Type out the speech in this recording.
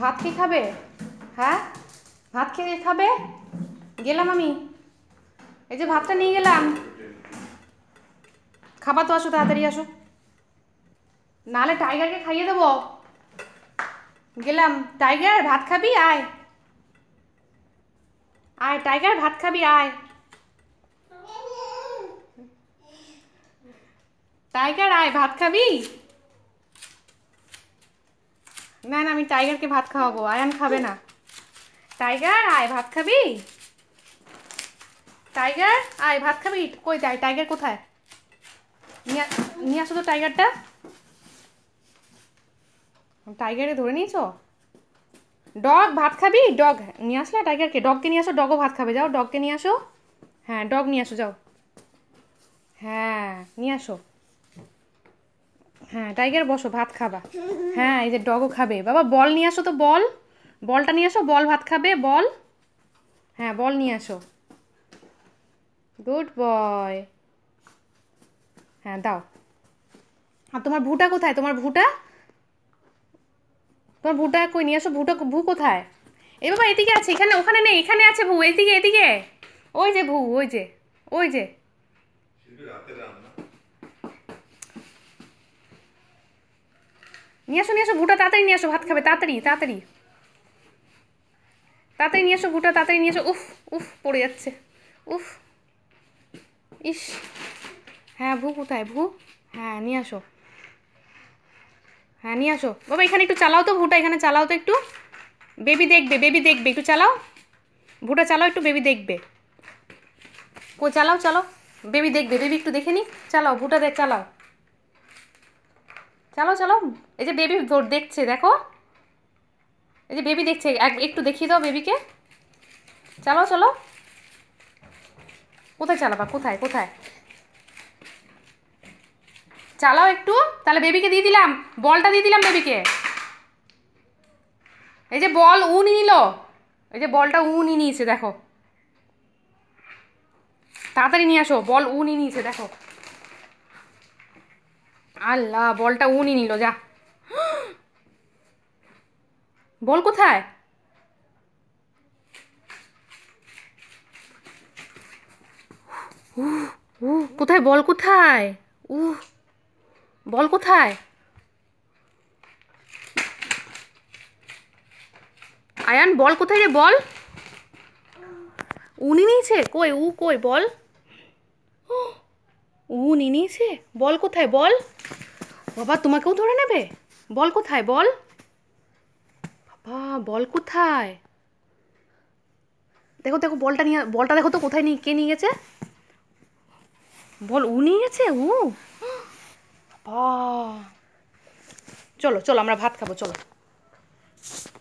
ভাত খেয়ে খাবে হ্যাঁ ভাত খেয়ে খাবে গেলাম আমি এই যে ভাতটা নিয়ে গেলাম খাবার তো আসো তাড়াতাড়ি আসো নালে টাইগারকে খাইয়ে দেবো গেলাম টাইগার ভাত খাবি আয় আয় টাইগার ভাত খাবি আয় টাইগার আয় ভাত খাবি না না আমি টাইগারকে ভাত খাওয়াবো আয়ান খাবে না টাইগার আয় ভাত খাবি টাইগার আয় ভাত খাবি কই তাই টাইগার কোথায় নিয়ে আসো তো টাইগারটা টাইগারে ধরে নিয়েছো ডগ ভাত খাবি ডগ নিয়ে আসলে টাইগারকে ডগকে নিয়ে আসো ডগও ভাত খাবে যাও ডগকে নিয়ে আসো হ্যাঁ ডগ নিয়ে আসো যাও হ্যাঁ নিয়ে আসো হ্যাঁ টাইগার বসো ভাত খাবা হ্যাঁ এই যে ডগও খাবে বাবা বল নিয়ে আসো তো বল বলটা নিয়ে আসো বল ভাত খাবে বল হ্যাঁ বল নিয়ে আসো গুড বয় হ্যাঁ দাও আর তোমার ভুটা কোথায় তোমার ভুটা তোমার ভুটা কই নিয়ে আসো ভুটা ভু কোথায় এ বাবা এদিকে আছে এখানে ওখানে নেই এখানে আছে ভু এদিকে এদিকে ওই যে ভু ওই যে ওই যে নিয়ে আসো নিয়ে আসো ভুটা তাড়াতাড়ি নিয়ে আসো ভাত খাবে তাড়াতাড়ি তাড়াতাড়ি তাড়াতাড়ি নিয়ে আসো ভুটা তাড়াতাড়ি নিয়ে আসো উফ উফ পড়ে যাচ্ছে উফ ইস হ্যাঁ ভু কোথায় ভু হ্যাঁ নিয়ে আসো হ্যাঁ নিয়ে আসো বাবা এখানে একটু চালাও তো ভুটা এখানে চালাও তো একটু বেবি দেখবে বেবি দেখবে একটু চালাও ভুটা চালাও একটু বেবি দেখবে কো চালাও চালাও বেবি দেখবে বেবি একটু দেখে নি চালাও ভুটা দেখ চালাও চলো চলো এই যে বেবি দেখছে দেখো এই যে বেবি দেখছে একটু দেখিয়ে দাও বেবিকে চলো চলো কোথায় চালাবা কোথায় কোথায় চালাও একটু তাহলে বেবিকে দিয়ে দিলাম বলটা দিয়ে দিলাম বেবিকে এই যে বল উ নিল এই যে বলটা উ নিয়েছে দেখো তাড়াতাড়ি নিয়ে আসো বল উ নিয়েছে দেখো আল্লাহ বলটা উনি নিল যা বল কোথায় কোথায় বল কোথায় উ বল কোথায় আয়ান বল কোথায় রে বল উনি নিয়েছে কই উ কই বল উন এনেছে বল কোথায় বল বাবা তোমাকেও ধরে নেবে বল কোথায় বল বাবা বল কোথায় দেখো দেখো বলটা নিয়ে বলটা দেখো তো কোথায় নিয়ে কে নিয়ে গেছে বল উ নিয়ে গেছে উ চলো চলো আমরা ভাত খাবো চলো